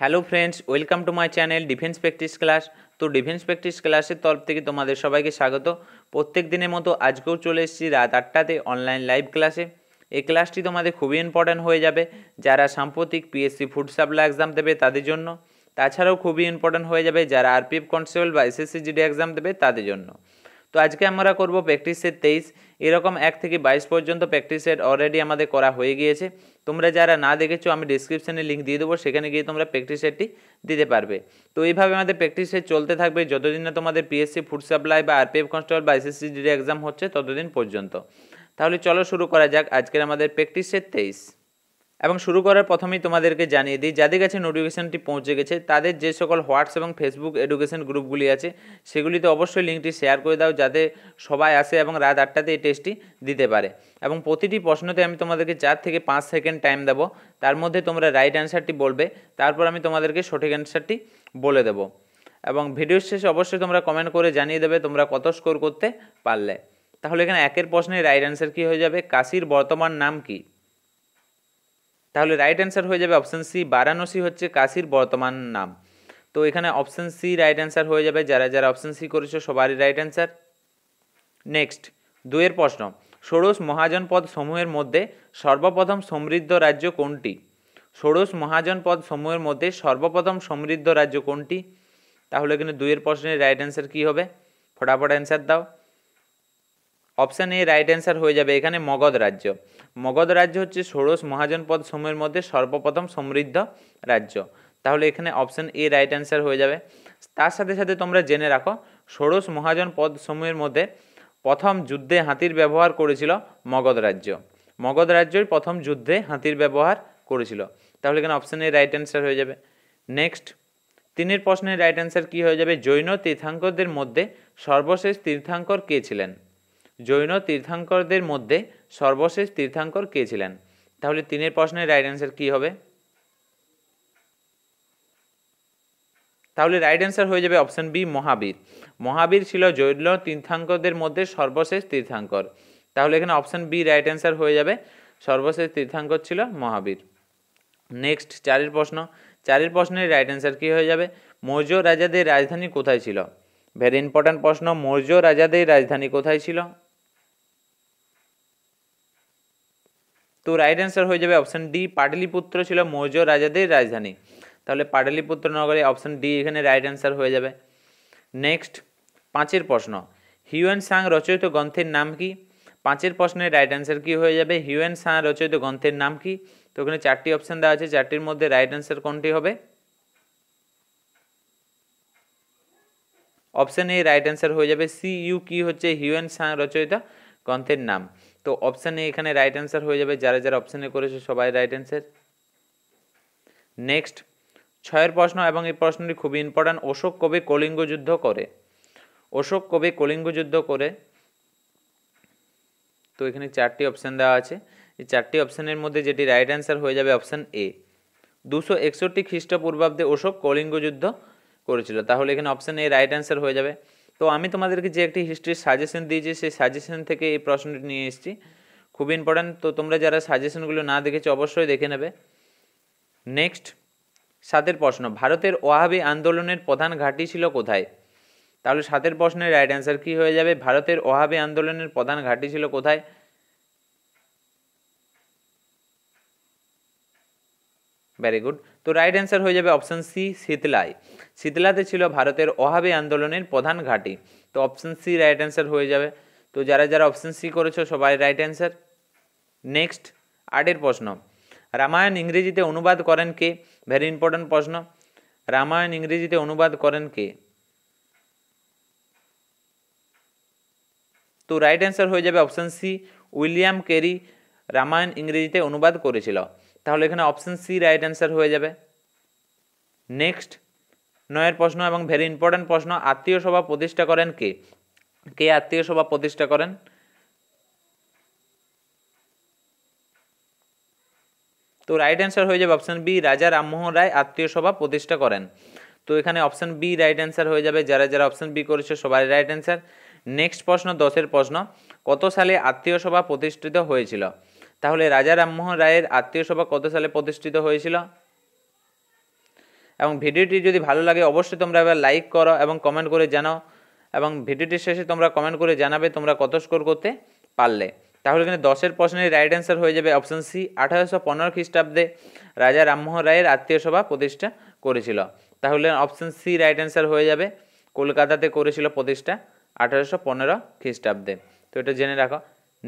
hello friends welcome to my channel defence practice class তো defence practice ক্লাসের তরফ থেকে তোমাদের সবাইকে স্বাগত প্রত্যেক দিনের মতো আজকেও চলে এসেছি রাত আটটাতে অনলাইন লাইভ ক্লাসে এই ক্লাসটি তোমাদের খুবই ইম্পর্ট্যান্ট হয়ে যাবে যারা সাম্প্রতিক পিএসসি ফুড সাপ্লাই এক্সাম দেবে তাদের জন্য তাছাড়াও খুবই ইম্পর্ট্যান্ট হয়ে যাবে যারা আরপিএফ কনস্টেবল বা এসএসসি জিডি এক্সাম দেবে তাদের জন্য তো আজকে আমরা করব প্র্যাকটিস সেট তেইশ এরকম এক থেকে বাইশ পর্যন্ত প্র্যাকটিস সেট অলরেডি আমাদের করা হয়ে গিয়েছে তোমরা যারা না দেখেছো আমি ডিসক্রিপশানে লিঙ্ক দিয়ে দেবো সেখানে গিয়ে তোমরা প্র্যাকটিস সেটটি দিতে পারবে তো এইভাবে আমাদের প্র্যাকটিস সেট চলতে থাকবে যতদিন না তোমাদের পিএসসি ফুড সাপ্লাই বা আরপিএফ কনস্টেবল বা এসএসসি এক্সাম হচ্ছে ততদিন পর্যন্ত তাহলে চলো শুরু করা যাক আজকের আমাদের প্র্যাকটিস সেট তেইশ এবং শুরু করার প্রথমেই তোমাদেরকে জানিয়ে দিই যাদের কাছে নোটিফিকেশানটি পৌঁছে গেছে তাদের যে সকল হোয়াটসঅ্যাপ এবং ফেসবুক এডুকেশন গ্রুপগুলি আছে সেগুলিতে অবশ্যই লিঙ্কটি শেয়ার করে দাও যাতে সবাই আসে এবং রাত আটটাতে এই টেস্টটি দিতে পারে এবং প্রতিটি প্রশ্নতে আমি তোমাদেরকে চার থেকে পাঁচ সেকেন্ড টাইম দেবো তার মধ্যে তোমরা রাইট অ্যান্সারটি বলবে তারপর আমি তোমাদেরকে সঠিক অ্যান্সারটি বলে দেবো এবং ভিডিও শেষে অবশ্যই তোমরা কমেন্ট করে জানিয়ে দেবে তোমরা কত স্কোর করতে পারলে তাহলে এখানে একের প্রশ্নে রাইট অ্যান্সার কী হয়ে যাবে কাশির বর্তমান নাম কী তাহলে রাইট অ্যান্সার হয়ে যাবে অপশান সি বারাণসী হচ্ছে কাশির বর্তমান নাম তো এখানে অপশান সি রাইট অ্যান্সার হয়ে যাবে যারা যারা অপশান সি করেছে সবারই রাইট অ্যান্সার নেক্সট দুয়ের প্রশ্ন ষোড়শ মহাজনপদ সমূহের মধ্যে সর্বপ্রথম সমৃদ্ধ রাজ্য কোনটি ষোড়শ মহাজনপদ সমূহের মধ্যে সর্বপ্রথম সমৃদ্ধ রাজ্য কোনটি তাহলে এখানে দুইয়ের প্রশ্নের রাইট অ্যান্সার কী হবে ফটাফট অ্যান্সার দাও অপশান এ রাইট অ্যান্সার হয়ে যাবে এখানে মগধ রাজ্য মগধ রাজ্য হচ্ছে ষোড়শ মহাজনপদ সময়ের মধ্যে সর্বপ্রথম সমৃদ্ধ রাজ্য তাহলে এখানে অপশান এ রাইট অ্যান্সার হয়ে যাবে তার সাথে সাথে তোমরা জেনে রাখো ষোড়শ মহাজনপদ সময়ের মধ্যে প্রথম যুদ্ধে হাতির ব্যবহার করেছিল মগধ রাজ্য মগধ রাজ্যই প্রথম যুদ্ধে হাতির ব্যবহার করেছিল তাহলে এখানে অপশান এ রাইট অ্যান্সার হয়ে যাবে নেক্সট তিনের প্রশ্নের রাইট অ্যান্সার কী হয়ে যাবে জৈন তীর্থাঙ্করদের মধ্যে সর্বশেষ তীর্থাঙ্কর কে ছিলেন জৈন তীর্থাঙ্করদের মধ্যে সর্বশেষ তীর্থাঙ্কর কে ছিলেন তাহলে তিনের প্রশ্নের রাইট অ্যান্সার কী হবে তাহলে রাইট অ্যান্সার হয়ে যাবে অপশান বি মহাবীর মহাবীর ছিল জৈন তীর্থাঙ্করদের মধ্যে সর্বশেষ তীর্থাঙ্কর তাহলে এখানে অপশান বি রাইট অ্যান্সার হয়ে যাবে সর্বশেষ তীর্থাঙ্কর ছিল মহাবীর নেক্সট চারের প্রশ্ন চারের প্রশ্নের রাইট অ্যান্সার কী হয়ে যাবে মৌর্য রাজাদের রাজধানী কোথায় ছিল ভেরি ইম্পর্ট্যান্ট প্রশ্ন মৌর্য রাজাদের রাজধানী কোথায় ছিল তো রাইট অ্যান্সার হয়ে যাবে অপশান ডি পাটলিপুত্র ছিল মৌর্য রাজাদের রাজধানী তাহলে পাটলিপুত্র নগরে অপশান ডি এখানে রাইট অ্যান্সার হয়ে যাবে নেক্সট পাঁচের প্রশ্ন হিউয়েন সাং রচিত গ্রন্থের নাম কি পাঁচের প্রশ্নের রাইট অ্যান্সার কী হয়ে যাবে হিউয়েন সাং রচিত গ্রন্থের নাম কি তো ওখানে চারটি অপশান দেওয়া আছে চারটির মধ্যে রাইট অ্যান্সার কোনটি হবে অপশান এ রাইট অ্যান্সার হয়ে যাবে সি ইউ কি হচ্ছে হিউয়েন সাং রচয়িতা গ্রন্থের নাম তো অপশানে এখানে রাইট অ্যান্সার হয়ে যাবে যারা যারা অপশানে করেছে সবাই রাইট অ্যান্সার নেক্সট ছয়ের প্রশ্ন এবং এই প্রশ্নটি খুবই ইম্পর্ট্যান্ট অশোক কবে কলিঙ্গ যুদ্ধ করে অশোক কবে কলিঙ্গ যুদ্ধ করে তো এখানে চারটি অপশান দেওয়া আছে এই চারটি অপশানের মধ্যে যেটি রাইট অ্যান্সার হয়ে যাবে অপশান এ দুশো একষট্টি খ্রিস্টপূর্বাব্দে অশোক কলিঙ্গ যুদ্ধ করেছিল তাহলে এখানে অপশান এ রাইট অ্যান্সার হয়ে যাবে তো আমি তোমাদেরকে যে একটি হিস্ট্রির সাজেশন দিয়েছি সেই সাজেশন থেকে এই প্রশ্নটি নিয়ে এসেছি খুব ইম্পর্ট্যান্ট তো তোমরা যারা সাজেশনগুলো না দেখেছো অবশ্যই দেখে নেবে নেক্সট সাতের প্রশ্ন ভারতের ওয়াহাবি আন্দোলনের প্রধান ঘাঁটি ছিল কোথায় তাহলে সাতের প্রশ্নের রাইট অ্যান্সার কী হয়ে যাবে ভারতের ওয়াহাবি আন্দোলনের প্রধান ঘাঁটি ছিল কোথায় ভেরি গুড তো রাইট অ্যান্সার হয়ে যাবে অপশান সি শীতলাই শীতলাতে ছিল ভারতের অভাবী আন্দোলনের প্রধান ঘাঁটি তো অপশান সি রাইট অ্যান্সার হয়ে যাবে তো যারা যারা অপশান সি করেছো সবাই রাইট অ্যান্সার নেক্সট আটের প্রশ্ন রামায়ণ ইংরেজিতে অনুবাদ করেন কে ভেরি ইম্পর্ট্যান্ট প্রশ্ন রামায়ণ ইংরেজিতে অনুবাদ করেন কে তো রাইট অ্যান্সার হয়ে যাবে option C William Carey Ramayana ইংরেজিতে অনুবাদ করেছিল তাহলে এখানে অপশান সি রাইট অ্যান্সার হয়ে যাবে নেক্সট নয়ের প্রশ্ন এবং ভেরি ইম্পর্ট্যান্ট প্রশ্ন আত্মীয় সভা প্রতিষ্ঠা করেন কে কে আত্মীয় সভা প্রতিষ্ঠা করেন তো রাইট অ্যান্সার হয়ে যাবে অপশান বি রাজা রামমোহন রায় আত্মীয় সভা প্রতিষ্ঠা করেন তো এখানে অপশান বি রাইট অ্যান্সার হয়ে যাবে যারা যারা অপশান বি করেছে সবাই রাইট অ্যান্সার নেক্সট প্রশ্ন দশের প্রশ্ন কত সালে আত্মীয় সভা প্রতিষ্ঠিত হয়েছিল তাহলে রাজা রামমোহন রায়ের আত্মীয় সভা কত সালে প্রতিষ্ঠিত হয়েছিল এবং ভিডিওটি যদি ভালো লাগে অবশ্যই তোমরা এবার লাইক করো এবং কমেন্ট করে জানাও এবং ভিডিওটির শেষে তোমরা কমেন্ট করে জানাবে তোমরা কত স্কোর করতে পারলে তাহলে এখানে দশের প্রশ্নের রাইট অ্যান্সার হয়ে যাবে অপশান সি আঠারোশো পনেরো খ্রিস্টাব্দে রাজা রামমোহন রায়ের আত্মীয় সভা প্রতিষ্ঠা করেছিল তাহলে অপশান সি রাইট অ্যান্সার হয়ে যাবে কলকাতাতে করেছিল প্রতিষ্ঠা আঠারোশো পনেরো খ্রিস্টাব্দে তো এটা জেনে রাখো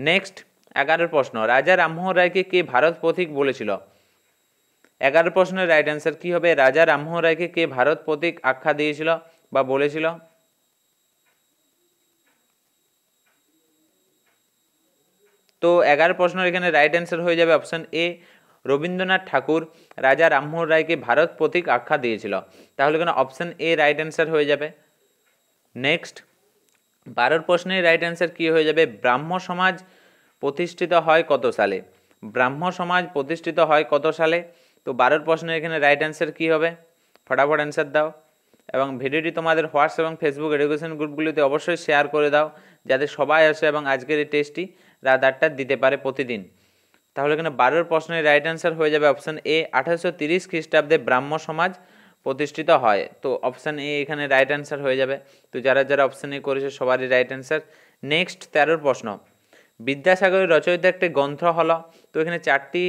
নেক্সট এগারোর প্রশ্ন রাজা রামমোহন রায়কে কে ভারত প্রতীক বলেছিল এগারো প্রশ্নের রাইট অ্যান্সার কী হবে রাজা রামমোহন রায়কে কে ভারত প্রতীক আখ্যা দিয়েছিল বা বলেছিল তো এগারো প্রশ্ন এখানে রাইট অ্যান্সার হয়ে যাবে অপশান এ রবীন্দ্রনাথ ঠাকুর রাজা রামমোহন রায়কে ভারত প্রতীক আখ্যা দিয়েছিল তাহলে কেন অপশান এ রাইট অ্যান্সার হয়ে যাবে নেক্সট বারোর প্রশ্নের রাইট অ্যান্সার কী হয়ে যাবে ব্রাহ্ম সমাজ প্রতিষ্ঠিত হয় কত সালে ব্রাহ্ম সমাজ প্রতিষ্ঠিত হয় কত সালে তো বারোর প্রশ্নের এখানে রাইট অ্যান্সার কী হবে ফটাফট অ্যান্সার দাও এবং ভিডিওটি তোমাদের হোয়াটসঅ্যাপ এবং ফেসবুক এডুকেশন গ্রুপগুলিতে অবশ্যই শেয়ার করে দাও যাতে সবাই আসে এবং আজকের এই টেস্টটি রাত আটটা দিতে পারে প্রতিদিন তাহলে এখানে বারোর প্রশ্নের রাইট অ্যান্সার হয়ে যাবে অপশান এ আঠারোশো তিরিশ খ্রিস্টাব্দে ব্রাহ্ম সমাজ প্রতিষ্ঠিত হয় তো অপশান এ এখানে রাইট অ্যান্সার হয়ে যাবে তো যারা যারা অপশান এ করেছে সবারই রাইট অ্যান্সার নেক্সট তেরোর প্রশ্ন বিদ্যাসাগরের রচয়িত একটি গ্রন্থ হল তো এখানে চারটি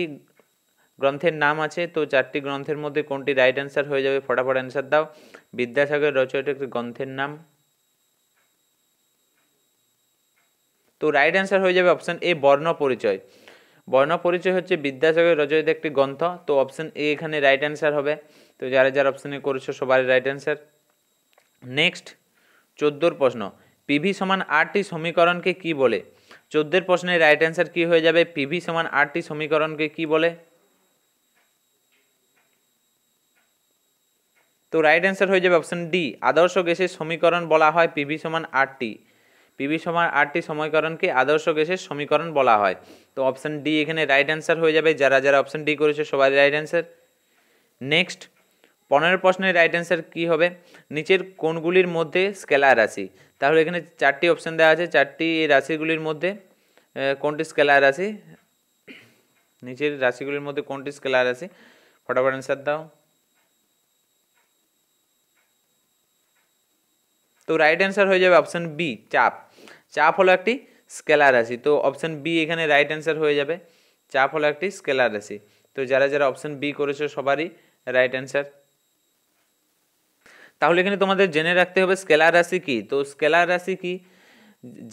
গ্রন্থের নাম আছে তো চারটি গ্রন্থের মধ্যে কোনটি রাইট অ্যান্সার হয়ে যাবে ফটাফট অ্যান্সার দাও বিদ্যাসাগরের রচয়িত একটি গ্রন্থের নাম তো রাইট অ্যান্সার হয়ে যাবে অপশান এ বর্ণ পরিচয় বর্ণ পরিচয় হচ্ছে বিদ্যাসাগরের রচয়িত একটি গ্রন্থ তো অপশান এ এখানে রাইট অ্যান্সার হবে তো যারা যারা অপশানে করেছো সবারই রাইট অ্যান্সার নেক্সট চোদ্দোর প্রশ্ন পিভি সমান আটটি সমীকরণকে কি বলে চোদ্দের প্রশ্নের রাইট অ্যান্সার কি হয়ে যাবে পিভি সমান আটটি সমীকরণকে কি বলে তো রাইট অ্যান্সার হয়ে যাবে অপশন ডি আদর্শ গ্যাসের সমীকরণ বলা হয় পিভি সমান আটটি পিভি সমান আটটি সমীকরণকে আদর্শ গ্যাসের সমীকরণ বলা হয় তো অপশন ডি এখানে রাইট অ্যান্সার হয়ে যাবে যারা যারা অপশন ডি করেছে সবাই রাইট অ্যান্সার নেক্সট পনেরো প্রশ্নের রাইট অ্যান্সার কী হবে নিচের কোনগুলির মধ্যে স্কেলার রাশি তাহলে এখানে চারটি অপশান দেওয়া আছে চারটি রাশিগুলির মধ্যে কোনটি স্কেলার রাশি নিচের রাশিগুলির মধ্যে কোনটি স্কেলার রাশি ফটাফট অ্যান্সার দাও তো রাইট অ্যান্সার হয়ে যাবে অপশান বি চাপ চাপ হলো একটি স্কেলার রাশি তো অপশান বি এখানে রাইট অ্যান্সার হয়ে যাবে চাপ হলো একটি স্কেলার রাশি তো যারা যারা অপশান বি করেছে সবারই রাইট অ্যান্সার তাহলে এখানে তোমাদের জেনে রাখতে হবে স্কেলার রাশি কি তো স্কেলার রাশি কি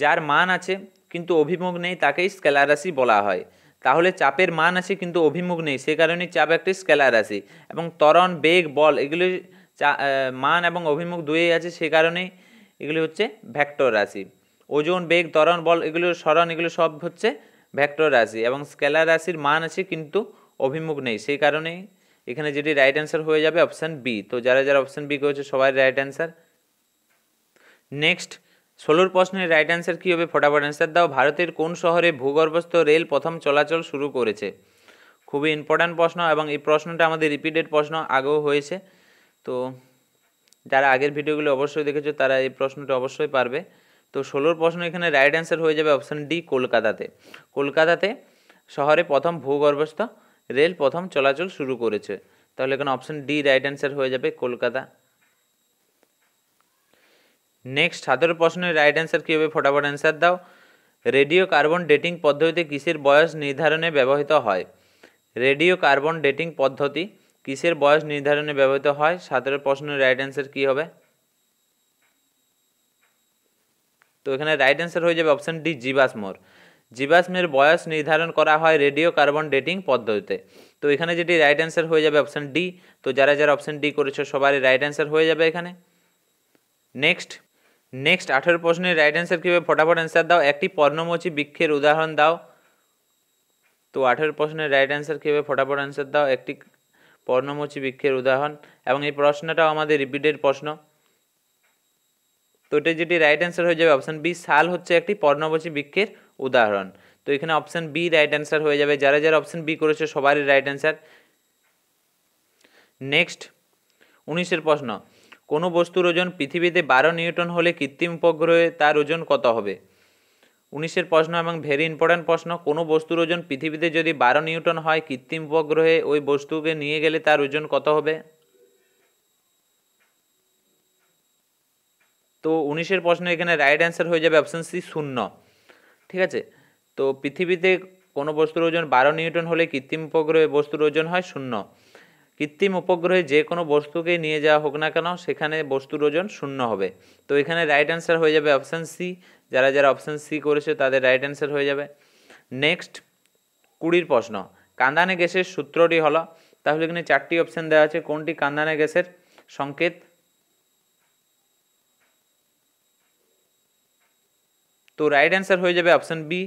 যার মান আছে কিন্তু অভিমুখ নেই তাকেই স্কেলার রাশি বলা হয় তাহলে চাপের মান আছে কিন্তু অভিমুখ নেই সে কারণে চাপ একটি স্কেলার রাশি এবং ত্বরণ বেগ বল এগুলি মান এবং অভিমুখ দুয়েই আছে সে কারণেই এগুলি হচ্ছে ভ্যাক্টর রাশি ওজন বেগ তরণ বল এগুলো স্মরণ এগুলো সব হচ্ছে ভ্যাক্টর রাশি এবং স্কেলার রাশির মান আছে কিন্তু অভিমুখ নেই সেই কারণেই এখানে যেটি রাইট অ্যান্সার হয়ে যাবে অপশান বি তো যারা যারা অপশান বি করেছে সবাই রাইট অ্যান্সার নেক্সট ষোলোর প্রশ্নের রাইট অ্যান্সার কী হবে ফটাফট অ্যান্সার দাও ভারতের কোন শহরে ভূগর্ভস্থ রেল প্রথম চলাচল শুরু করেছে খুবই ইম্পর্ট্যান্ট প্রশ্ন এবং এই প্রশ্নটা আমাদের রিপিটেড প্রশ্ন আগেও হয়েছে তো যারা আগের ভিডিওগুলো অবশ্যই দেখেছো তারা এই প্রশ্নটা অবশ্যই পারবে তো ষোলোর প্রশ্ন এখানে রাইট অ্যান্সার হয়ে যাবে অপশান ডি কলকাতাতে কলকাতাতে শহরে প্রথম ভূগর্ভস্থ রেল প্রথম চলাচল শুরু করেছে তাহলে এখানে অপশন ডি রাইট অ্যান্সার হয়ে যাবে কলকাতা নেক্সট সাতেরো প্রশ্নের রাইট অ্যান্সার কী হবে ফটাফট অ্যান্সার দাও রেডিও কার্বন ডেটিং পদ্ধতিতে কিসের বয়স নির্ধারণে ব্যবহৃত হয় রেডিও কার্বন ডেটিং পদ্ধতি কিসের বয়স নির্ধারণে ব্যবহৃত হয় সাতেরো প্রশ্নের রাইট অ্যান্সার কী হবে তো এখানে রাইট অ্যান্সার হয়ে যাবে অপশান ডি জীবাশ্মর জীবাশ্মের বয়স নির্ধারণ করা হয় রেডিও কার্বন ডেটিং পদ্ধতিতে তো এখানে যেটি রাইট অ্যান্সার হয়ে যাবে অপশান ডি তো যারা যারা অপশান ডি করেছো সবারই রাইট অ্যান্সার হয়ে যাবে এখানে নেক্সট নেক্সট আঠেরো প্রশ্নের রাইট অ্যান্সার কীভাবে ফটাফট অ্যান্সার দাও একটি পর্ণমোচী বৃক্ষের উদাহরণ দাও তো আঠেরো প্রশ্নের রাইট অ্যান্সার কীভাবে ফটাফট অ্যান্সার দাও একটি পর্ণমোচী বৃক্ষের উদাহরণ এবং এই প্রশ্নটাও আমাদের রিপিটেড প্রশ্ন তো এটা যেটি রাইট অ্যান্সার হয়ে যাবে অপশান বি সাল হচ্ছে একটি পর্ণমোচী বৃক্ষের উদাহরণ তো এখানে অপশান বি রাইট অ্যান্সার হয়ে যাবে যারা যারা অপশান বি করেছে সবারই রাইট অ্যান্সার নেক্সট উনিশের প্রশ্ন কোনো বস্তুর ওজন পৃথিবীতে বারো নিউটন হলে কৃত্রিম উপগ্রহে তার ওজন কত হবে উনিশের প্রশ্ন এবং ভেরি ইম্পর্ট্যান্ট প্রশ্ন কোনো বস্তুর ওজন পৃথিবীতে যদি বারো নিউটন হয় কৃত্রিম উপগ্রহে ওই বস্তুকে নিয়ে গেলে তার ওজন কত হবে তো উনিশের প্রশ্ন এখানে রাইট অ্যান্সার হয়ে যাবে অপশান সি শূন্য ঠিক আছে তো পৃথিবীতে কোনো বস্তুর ওজন বারো নিউটন হলে কৃত্রিম উপগ্রহে বস্তুর ওজন হয় শূন্য কৃত্রিম উপগ্রহে যে কোনো বস্তুকে নিয়ে যাওয়া হোক না কেন সেখানে বস্তুর ওজন শূন্য হবে তো এখানে রাইট অ্যান্সার হয়ে যাবে অপশান সি যারা যারা অপশান সি করেছে তাদের রাইট অ্যান্সার হয়ে যাবে নেক্সট কুড়ির প্রশ্ন কান্দানে গ্যাসের সূত্রটি হলো তাহলে এখানে চারটি অপশান দেওয়া আছে কোনটি কান্দানে গ্যাসের সংকেত তো রাইট অ্যান্সার হয়ে যাবে option B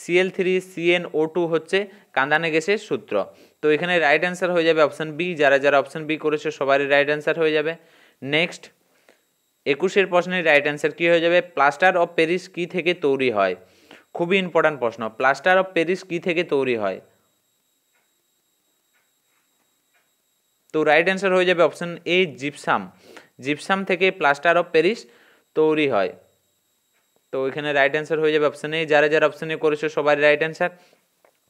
CL three CN O two হচ্ছে কান্দানে গেছে সূত্র তো এখানে রাইট অ্যান্সার হয়ে যাবে অপশান বি যারা যারা অপশান বি করেছে সবারই রাইট অ্যান্সার হয়ে যাবে নেক্সট একুশের প্রশ্নের রাইট অ্যান্সার কী হয়ে যাবে প্লাস্টার অফ প্যারিস কী থেকে তৈরি হয় খুবই ইম্পর্ট্যান্ট প্রশ্ন প্লাস্টার অফ প্যারিস কী থেকে তৈরি হয় তো রাইট অ্যান্সার হয়ে যাবে অপশান এ জিপসাম জিপসাম থেকে প্লাস্টার অফ প্যারিস তৈরি হয় তো ওইখানে রাইট অ্যান্সার হয়ে যাবে অপশানে যারা যারা অপশানে করেছো সবাই রাইট অ্যান্সার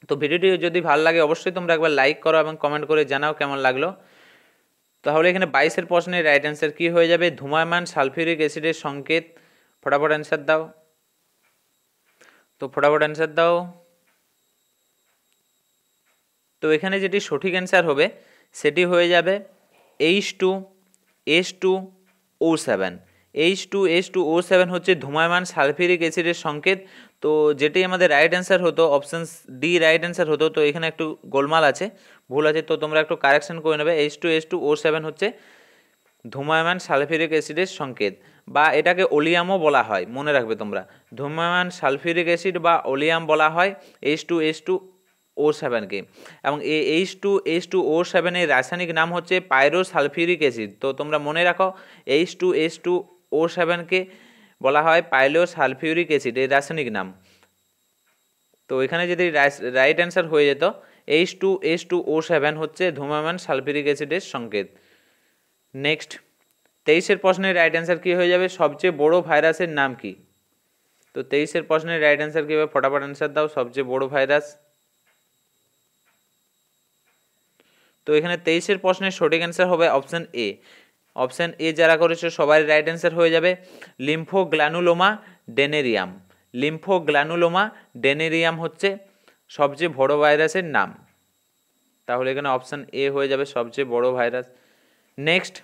তো ভিডিওটি যদি ভালো লাগে অবশ্যই তোমরা একবার লাইক করো এবং কমেন্ট করে জানাও কেমন লাগলো তাহলে এখানে বাইশের প্রশ্নের রাইট অ্যান্সার কী হয়ে যাবে ধুমায়মান সালফিউরিক অ্যাসিডের সংকেত ফটাফট অ্যান্সার দাও তো ফটাফট অ্যান্সার দাও তো এখানে যেটি সঠিক অ্যান্সার হবে সেটি হয়ে যাবে H two S two O seven H two H two O seven হচ্ছে ধুমায়মান সালফিরিক অ্যাসিডের সংকেত তো যেটি আমাদের রাইট অ্যান্সার হতো অপশান ডি রাইট অ্যান্সার হতো তো এখানে একটু গোলমাল আছে ভুল আছে তো তোমরা একটু কারেকশন করে নেবে H two H two O seven হচ্ছে ধুমায়মান সালফিরিক অ্যাসিডের সংকেত বা এটাকে ওলিয়ামও বলা হয় মনে রাখবে তোমরা ধুমায়মান সালফিরিক অ্যাসিড বা ওলিয়াম বলা হয় H two H two O সেভেনকে এবং এই H two H two O সেভেনের রাসায়নিক নাম হচ্ছে পাইরোসালফিরিক অ্যাসিড তো তোমরা মনে রাখো H two H two O সেভেনকে বলা হয় পাইলো সালফিউরিক অ্যাসিড এর রাসায়নিক নাম তো এখানে যদি রাইট অ্যান্সার হয়ে যেত H two H two O seven হচ্ছে ধূমায়মান সালফিউরিক অ্যাসিডের সংকেত নেক্সট তেইশের প্রশ্নের রাইট অ্যান্সার কী হয়ে যাবে সবচেয়ে বড় ভাইরাসের নাম কি তো তেইশের প্রশ্নের রাইট অ্যান্সার কী হবে ফটাফট অ্যান্সার দাও সবচেয়ে বড় ভাইরাস তো এখানে তেইশের প্রশ্নের সঠিক অ্যান্সার হবে অপশান এ অপশান এ যারা করেছো সবাই রাইট অ্যান্সার হয়ে যাবে লিম্ফো লিম্ফোগ্লানুলোমা ডেনেরিয়াম লিম্ফো লিম্ফোগ্লানুলোমা ডেনেরিয়াম হচ্ছে সবচেয়ে বড় ভাইরাসের নাম তাহলে এখানে অপশান এ হয়ে যাবে সবচেয়ে বড় ভাইরাস নেক্সট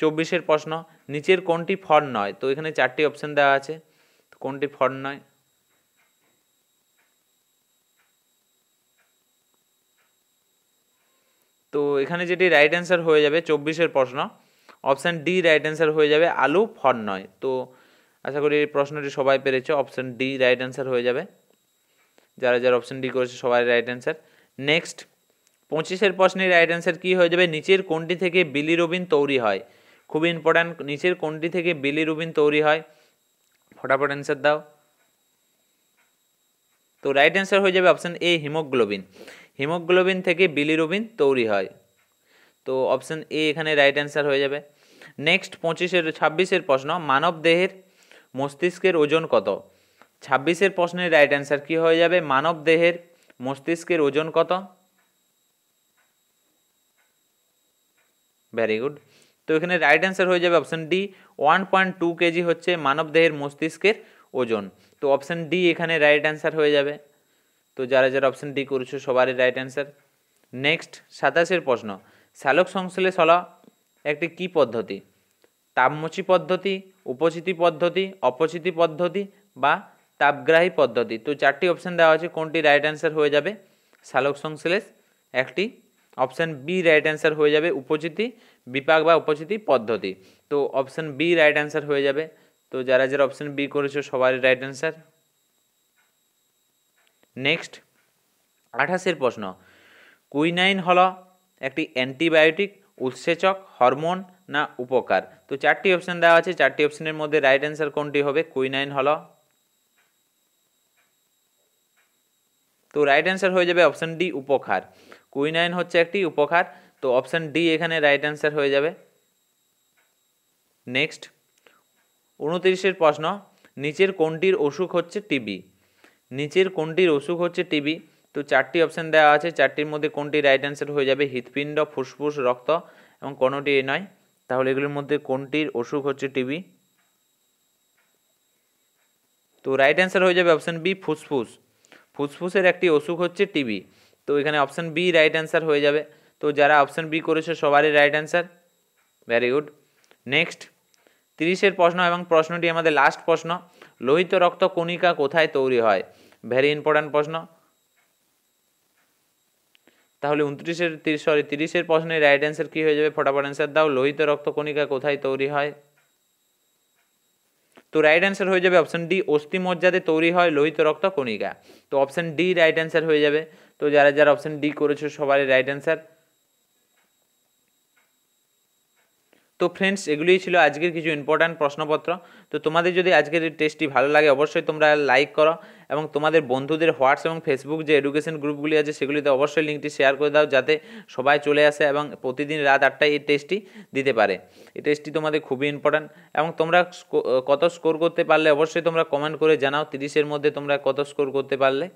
চব্বিশের প্রশ্ন নিচের কোনটি ফর নয় তো এখানে চারটি অপশান দেওয়া আছে কোনটি ফর্ন নয় তো এখানে যেটি রাইট অ্যান্সার হয়ে যাবে চব্বিশের প্রশ্ন অপশান ডি রাইট অ্যান্সার হয়ে যাবে আলু ফর নয় তো আশা করি এই প্রশ্নটি সবাই পেরেছে অপশান ডি রাইট অ্যান্সার হয়ে যাবে যারা যারা অপশান ডি করেছে সবাই রাইট অ্যান্সার নেক্সট পঁচিশের প্রশ্নের রাইট অ্যান্সার কী হয়ে যাবে নিচের কোনটি থেকে বিলি রুবিন তৈরি হয় খুব ইম্পর্ট্যান্ট নিচের কোনটি থেকে বিলি রুবিন তৈরি হয় ফটাফট অ্যান্সার দাও তো রাইট অ্যান্সার হয়ে যাবে অপশান এ হিমোগ্লোবিন হিমোগ্লোবিন থেকে বিলি রুবিন তৈরি হয় তো অপশান এ এখানে রাইট অ্যান্সার হয়ে যাবে নেক্সট পঁচিশের ছাব্বিশের প্রশ্ন মানব দেহের মস্তিষ্কের ওজন কত ছাব্বিশের প্রশ্নের রাইট অ্যান্সার কী হয়ে যাবে মানব দেহের মস্তিষ্কের ওজন কত ভেরি গুড তো এখানে রাইট অ্যান্সার হয়ে যাবে option D one point two KG হচ্ছে মানব দেহের মস্তিষ্কের ওজন তো অপশান ডি এখানে রাইট অ্যান্সার হয়ে যাবে তো যারা যারা অপশান ডি করছো সবারই রাইট অ্যান্সার নেক্সট সাতাশের প্রশ্ন শালক সংশ্লেষ হলো একটি কি পদ্ধতি তাপমোচি পদ্ধতি উপচিতি পদ্ধতি অপচিতি পদ্ধতি বা তাপগ্রাহী পদ্ধতি তো চারটি অপশান দেওয়া আছে কোনটি রাইট অ্যান্সার হয়ে যাবে শালক সংশ্লেষ একটি অপশান বি রাইট অ্যান্সার হয়ে যাবে উপচিতি বিপাক বা উপচিতি পদ্ধতি তো অপশান বি রাইট অ্যান্সার হয়ে যাবে তো যারা যারা অপশান বি করেছ সবারই রাইট অ্যান্সার নেক্সট আঠাশের প্রশ্ন কুইনাইন হল একটি অ্যান্টিবায়োটিক উৎসেচক হরমোন না উপকার তো চারটি অপশান দেওয়া আছে চারটি অপশানের মধ্যে রাইট অ্যান্সার কোনটি হবে কুইনাইন হল তো রাইট অ্যান্সার হয়ে যাবে অপশান ডি উপকার কুইনাইন হচ্ছে একটি উপকার তো অপশন ডি এখানে রাইট অ্যান্সার হয়ে যাবে নেক্সট উনত্রিশের প্রশ্ন নিচের কোনটির অসুখ হচ্ছে টিবি নিচের কোনটির অসুখ হচ্ছে টিবি তো চারটি অপশান দেওয়া আছে চারটির মধ্যে কোনটি রাইট অ্যান্সার হয়ে যাবে হৃৎপিণ্ড ফুসফুস রক্ত এবং কোনোটি নয় তাহলে এগুলির মধ্যে কোনটির অসুখ হচ্ছে টিবি তো রাইট অ্যান্সার হয়ে যাবে অপশান বি ফুসফুস ফুসফুসের একটি অসুখ হচ্ছে টিবি তো এখানে অপশান বি রাইট অ্যান্সার হয়ে যাবে তো যারা অপশান বি করেছে সবারই right answer very good next তিরিশের প্রশ্ন এবং প্রশ্নটি আমাদের লাস্ট প্রশ্ন লোহিত রক্ত কণিকা কোথায় তৈরি হয় ভেরি ইম্পর্ট্যান্ট প্রশ্ন তাহলে উনত্রিশের তিরিশ সরি তিরিশের প্রশ্নে রাইট অ্যান্সার কী হয়ে যাবে ফটাফট অ্যান্সার দাও লোহিত রক্তকণিকা কোথায় তৈরি হয় তো রাইট অ্যান্সার হয়ে যাবে অপশন ডি অস্থি মজ্জাতে তৈরি হয় লোহিত রক্ত কণিকা তো অপশন ডি রাইট অ্যান্সার হয়ে যাবে তো যারা যারা অপশন ডি করেছো সবারই রাইট অ্যান্সার তো ফ্রেন্ডস এগুলোই ছিল আজকের কিছু ইম্পর্ট্যান্ট প্রশ্নপত্র তো তোমাদের যদি আজকের এই টেস্টটি ভালো লাগে অবশ্যই তোমরা লাইক করো এবং তোমাদের বন্ধুদের হোয়াটস এবং ফেসবুক যে এডুকেশন গ্রুপগুলি আছে সেগুলিতে অবশ্যই লিঙ্কটি শেয়ার করে দাও যাতে সবাই চলে আসে এবং প্রতিদিন রাত আটটায় এই টেস্টটি দিতে পারে এই টেস্টটি তোমাদের খুবই ইম্পর্ট্যান্ট এবং তোমরা কত স্কোর করতে পারলে অবশ্যই তোমরা কমেন্ট করে জানাও তিরিশের মধ্যে তোমরা কত স্কোর করতে পারলে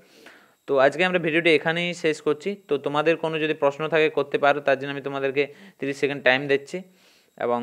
তো আজকে আমরা ভিডিওটি এখানেই শেষ করছি তো তোমাদের কোনো যদি প্রশ্ন থাকে করতে পারো তার জন্য আমি তোমাদেরকে তিরিশ সেকেন্ড টাইম দিচ্ছি এবং